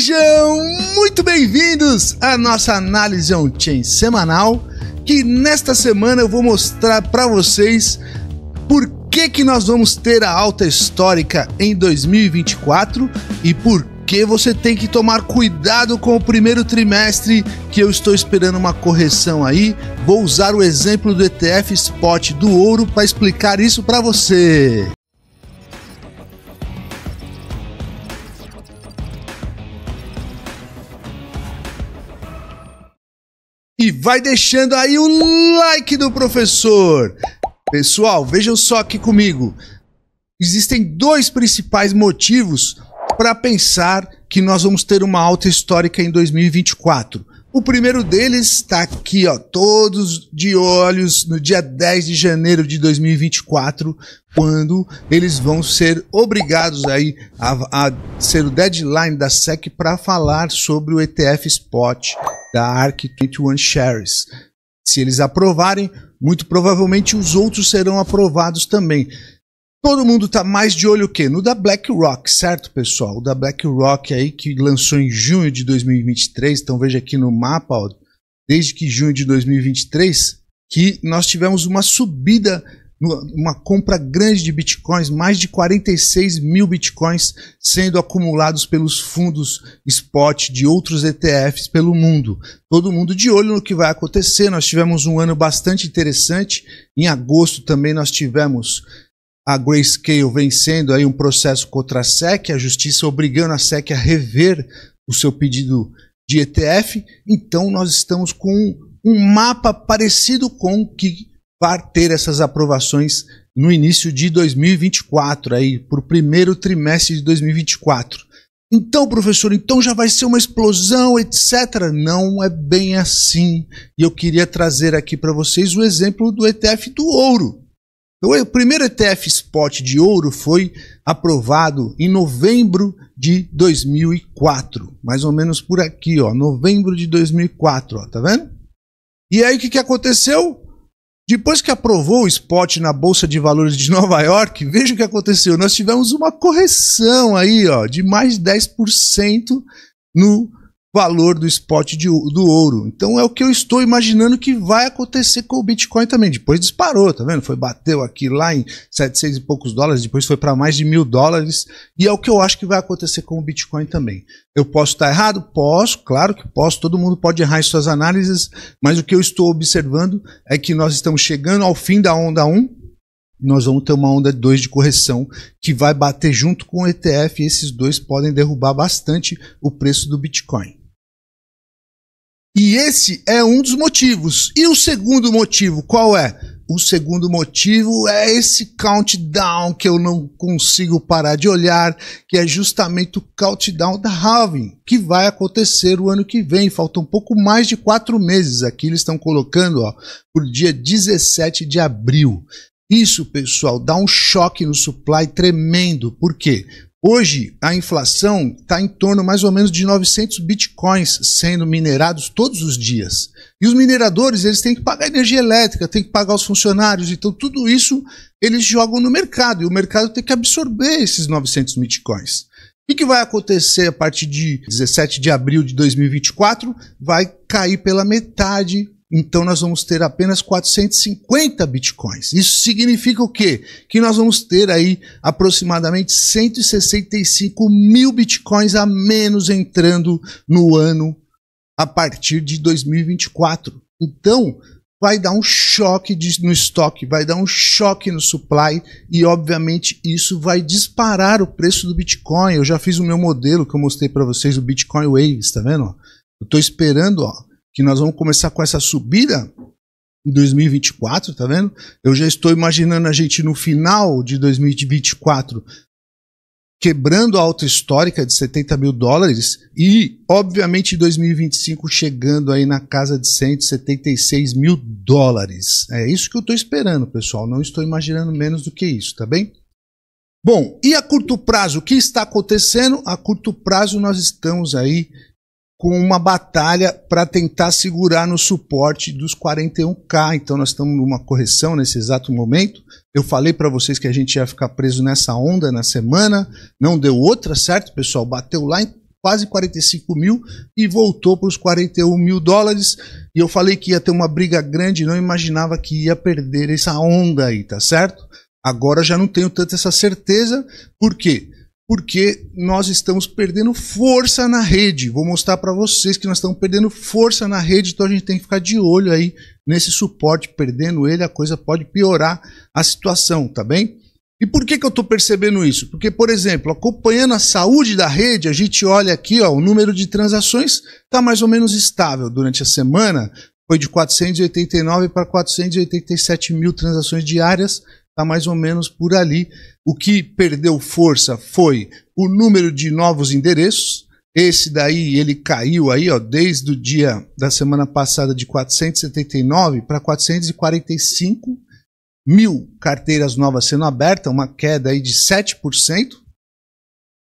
Sejam muito bem-vindos à nossa análise on-chain semanal, que nesta semana eu vou mostrar para vocês por que que nós vamos ter a alta histórica em 2024 e por que você tem que tomar cuidado com o primeiro trimestre que eu estou esperando uma correção aí. Vou usar o exemplo do ETF Spot do ouro para explicar isso para você. vai deixando aí o like do professor. Pessoal, vejam só aqui comigo. Existem dois principais motivos para pensar que nós vamos ter uma alta histórica em 2024. O primeiro deles está aqui, ó, todos de olhos no dia 10 de janeiro de 2024, quando eles vão ser obrigados aí a, a ser o deadline da SEC para falar sobre o ETF Spot da ARC 21 Shares. Se eles aprovarem, muito provavelmente os outros serão aprovados também. Todo mundo está mais de olho o quê? No da BlackRock, certo, pessoal? O da BlackRock aí que lançou em junho de 2023. Então veja aqui no mapa, ó, desde que junho de 2023, que nós tivemos uma subida uma compra grande de bitcoins, mais de 46 mil bitcoins sendo acumulados pelos fundos spot de outros ETFs pelo mundo. Todo mundo de olho no que vai acontecer. Nós tivemos um ano bastante interessante. Em agosto também nós tivemos a Grayscale vencendo aí um processo contra a SEC, a justiça obrigando a SEC a rever o seu pedido de ETF. Então nós estamos com um mapa parecido com o que para ter essas aprovações no início de 2024, aí, para o primeiro trimestre de 2024. Então, professor, então já vai ser uma explosão, etc. Não é bem assim. E eu queria trazer aqui para vocês o exemplo do ETF do ouro. Então, o primeiro ETF spot de ouro foi aprovado em novembro de 2004, mais ou menos por aqui, ó, novembro de 2004, ó, tá vendo? E aí o que, que aconteceu? Depois que aprovou o spot na Bolsa de Valores de Nova York, veja o que aconteceu. Nós tivemos uma correção aí ó, de mais de 10% no valor do spot de, do ouro. Então é o que eu estou imaginando que vai acontecer com o Bitcoin também. Depois disparou, tá vendo? Foi bateu aqui lá em 700 e poucos dólares, depois foi para mais de mil dólares e é o que eu acho que vai acontecer com o Bitcoin também. Eu posso estar errado? Posso, claro que posso. Todo mundo pode errar em suas análises, mas o que eu estou observando é que nós estamos chegando ao fim da onda 1, nós vamos ter uma onda 2 de correção que vai bater junto com o ETF e esses dois podem derrubar bastante o preço do Bitcoin. E esse é um dos motivos. E o segundo motivo, qual é? O segundo motivo é esse countdown que eu não consigo parar de olhar, que é justamente o countdown da halving, que vai acontecer o ano que vem. Faltam um pouco mais de quatro meses aqui, eles estão colocando ó, por dia 17 de abril. Isso, pessoal, dá um choque no supply tremendo. Por quê? Hoje, a inflação está em torno mais ou menos de 900 bitcoins sendo minerados todos os dias. E os mineradores eles têm que pagar energia elétrica, têm que pagar os funcionários, então tudo isso eles jogam no mercado e o mercado tem que absorver esses 900 bitcoins. O que vai acontecer a partir de 17 de abril de 2024? Vai cair pela metade então nós vamos ter apenas 450 bitcoins. Isso significa o quê? Que nós vamos ter aí aproximadamente 165 mil bitcoins a menos entrando no ano a partir de 2024. Então vai dar um choque no estoque, vai dar um choque no supply e obviamente isso vai disparar o preço do Bitcoin. Eu já fiz o meu modelo que eu mostrei para vocês, o Bitcoin Waves, tá vendo? Eu estou esperando, ó, que nós vamos começar com essa subida em 2024, tá vendo? Eu já estou imaginando a gente no final de 2024 quebrando a alta histórica de 70 mil dólares e, obviamente, em 2025 chegando aí na casa de 176 mil dólares. É isso que eu estou esperando, pessoal. Não estou imaginando menos do que isso, tá bem? Bom, e a curto prazo, o que está acontecendo? A curto prazo nós estamos aí com uma batalha para tentar segurar no suporte dos 41K. Então nós estamos numa correção nesse exato momento. Eu falei para vocês que a gente ia ficar preso nessa onda na semana, não deu outra, certo, pessoal? Bateu lá em quase 45 mil e voltou para os 41 mil dólares. E eu falei que ia ter uma briga grande, não imaginava que ia perder essa onda aí, tá certo? Agora já não tenho tanta essa certeza, por quê? porque nós estamos perdendo força na rede. Vou mostrar para vocês que nós estamos perdendo força na rede, então a gente tem que ficar de olho aí nesse suporte. Perdendo ele, a coisa pode piorar a situação, tá bem? E por que, que eu estou percebendo isso? Porque, por exemplo, acompanhando a saúde da rede, a gente olha aqui, ó, o número de transações está mais ou menos estável durante a semana. Foi de 489 para 487 mil transações diárias, está mais ou menos por ali. O que perdeu força foi o número de novos endereços. Esse daí ele caiu aí, ó, desde o dia da semana passada de 479 para 445 mil carteiras novas sendo abertas, uma queda aí de 7%.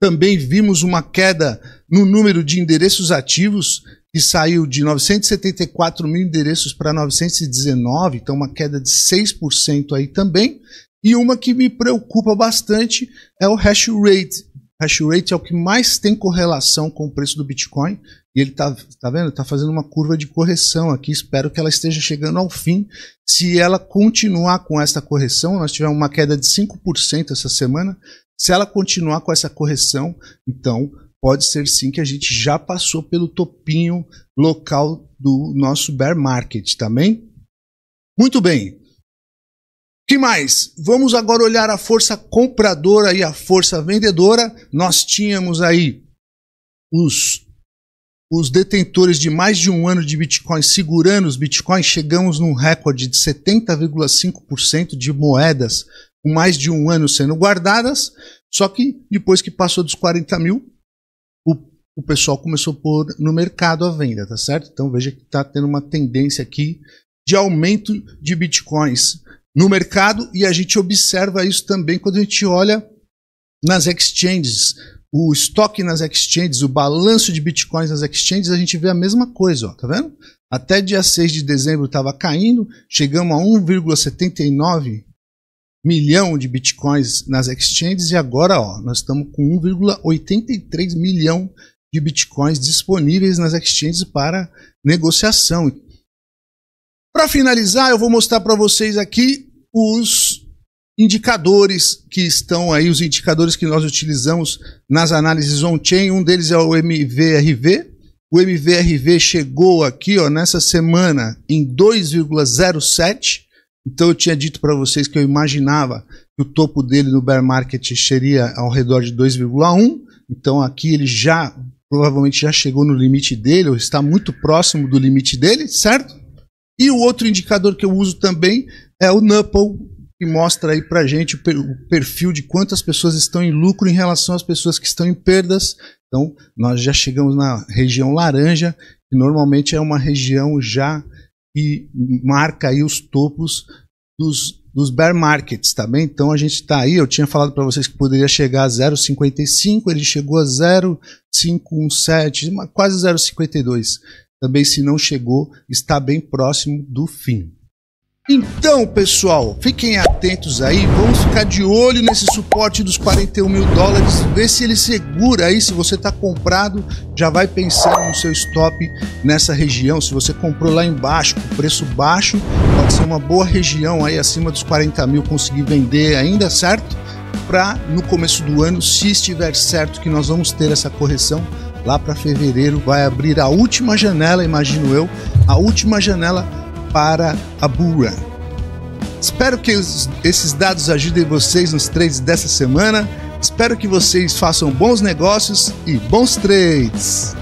Também vimos uma queda no número de endereços ativos, que saiu de 974 mil endereços para 919, então uma queda de 6% aí também. E uma que me preocupa bastante é o hash rate. Hash rate é o que mais tem correlação com o preço do Bitcoin. E ele está tá vendo? Está fazendo uma curva de correção aqui. Espero que ela esteja chegando ao fim. Se ela continuar com essa correção, nós tivemos uma queda de 5% essa semana. Se ela continuar com essa correção, então pode ser sim que a gente já passou pelo topinho local do nosso bear market, também. Tá bem? Muito bem que mais? Vamos agora olhar a força compradora e a força vendedora. Nós tínhamos aí os, os detentores de mais de um ano de Bitcoin segurando os Bitcoins. Chegamos num recorde de 70,5% de moedas com mais de um ano sendo guardadas. Só que depois que passou dos 40 mil, o, o pessoal começou a pôr no mercado a venda, tá certo? Então veja que está tendo uma tendência aqui de aumento de Bitcoins no mercado e a gente observa isso também quando a gente olha nas exchanges. O estoque nas exchanges, o balanço de bitcoins nas exchanges, a gente vê a mesma coisa, ó, tá vendo? Até dia 6 de dezembro estava caindo, chegamos a 1,79 milhão de bitcoins nas exchanges e agora ó, nós estamos com 1,83 milhão de bitcoins disponíveis nas exchanges para negociação. Para finalizar, eu vou mostrar para vocês aqui os indicadores que estão aí, os indicadores que nós utilizamos nas análises on-chain. Um deles é o MVRV. O MVRV chegou aqui ó, nessa semana em 2,07. Então eu tinha dito para vocês que eu imaginava que o topo dele no bear market seria ao redor de 2,1. Então aqui ele já provavelmente já chegou no limite dele, ou está muito próximo do limite dele, certo? E o outro indicador que eu uso também é o Nuple, que mostra aí para gente o perfil de quantas pessoas estão em lucro em relação às pessoas que estão em perdas. Então, nós já chegamos na região laranja, que normalmente é uma região já que marca aí os topos dos, dos bear markets, tá bem? Então, a gente está aí, eu tinha falado para vocês que poderia chegar a 0,55, ele chegou a 0,517, quase 0,52 também se não chegou, está bem próximo do fim. Então, pessoal, fiquem atentos aí, vamos ficar de olho nesse suporte dos 41 mil dólares, ver se ele segura aí, se você está comprado, já vai pensando no seu stop nessa região, se você comprou lá embaixo, com preço baixo, pode ser uma boa região aí, acima dos 40 mil, conseguir vender ainda, certo? Para no começo do ano, se estiver certo que nós vamos ter essa correção, lá para fevereiro vai abrir a última janela, imagino eu, a última janela para a Bura. Espero que os, esses dados ajudem vocês nos trades dessa semana. Espero que vocês façam bons negócios e bons trades.